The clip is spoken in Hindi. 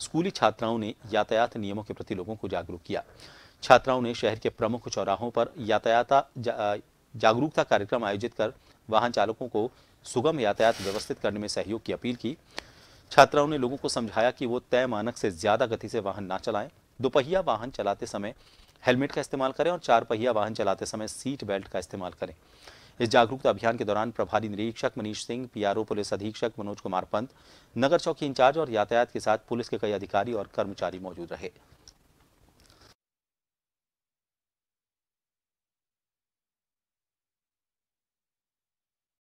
स्कूली छात्राओं ने यातायात नियमों के प्रति लोगों को जागरूक किया छात्राओं ने शहर के प्रमुख चौराहों पर यातायात जा, जागरूकता कार्यक्रम आयोजित कर वाहन चालकों को सुगम यातायात व्यवस्थित करने में सहयोग की अपील की छात्राओं ने लोगों को समझाया कि वो तय मानक से ज़्यादा गति से वाहन ना चलाएं दोपहिया वाहन चलाते समय हेलमेट का इस्तेमाल करें और चार पहिया वाहन चलाते समय सीट बेल्ट का इस्तेमाल करें इस जागरूकता अभियान के दौरान प्रभारी निरीक्षक मनीष सिंह पीआरओ पुलिस अधीक्षक मनोज कुमार पंत नगर चौकी इंचार्ज और यातायात के साथ पुलिस के कई अधिकारी और कर्मचारी मौजूद रहे